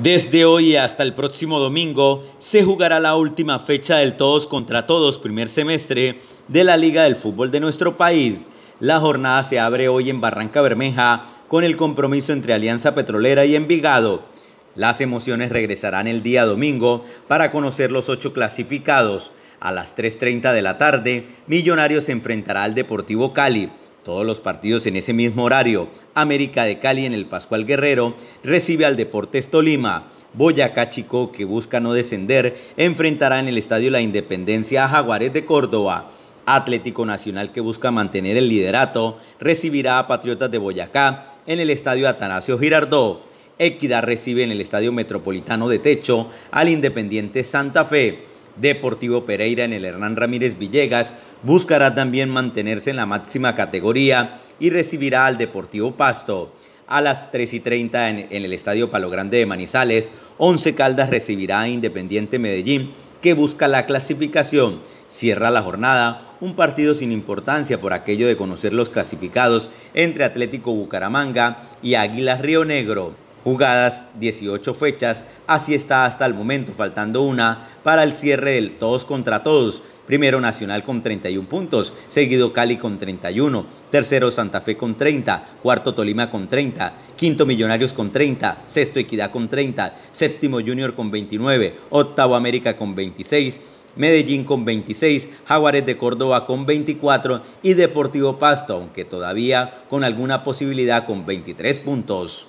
Desde hoy hasta el próximo domingo se jugará la última fecha del todos contra todos primer semestre de la Liga del Fútbol de nuestro país. La jornada se abre hoy en Barranca Bermeja con el compromiso entre Alianza Petrolera y Envigado. Las emociones regresarán el día domingo para conocer los ocho clasificados. A las 3.30 de la tarde, Millonarios se enfrentará al Deportivo Cali. Todos los partidos en ese mismo horario. América de Cali en el Pascual Guerrero recibe al Deportes Tolima. Boyacá Chico, que busca no descender, enfrentará en el Estadio La Independencia a Jaguares de Córdoba. Atlético Nacional, que busca mantener el liderato, recibirá a Patriotas de Boyacá en el Estadio Atanasio Girardot. Equidad recibe en el Estadio Metropolitano de Techo al Independiente Santa Fe. Deportivo Pereira en el Hernán Ramírez Villegas buscará también mantenerse en la máxima categoría y recibirá al Deportivo Pasto. A las 3 y 30 en, el Estadio Palo Grande de Manizales, Once Caldas recibirá a Independiente Medellín, que busca la clasificación. Cierra la jornada un partido sin importancia por aquello de conocer los clasificados entre Atlético Bucaramanga y Águilas Río Negro jugadas, 18 fechas, así está hasta el momento, faltando una para el cierre del todos contra todos. Primero Nacional con 31 puntos, seguido Cali con 31, tercero Santa Fe con 30, cuarto Tolima con 30, quinto Millonarios con 30, sexto Equidad con 30, séptimo Junior con 29, octavo América con 26, Medellín con 26, Jaguares de Córdoba con 24 y Deportivo Pasto, aunque todavía con alguna posibilidad con 23 puntos.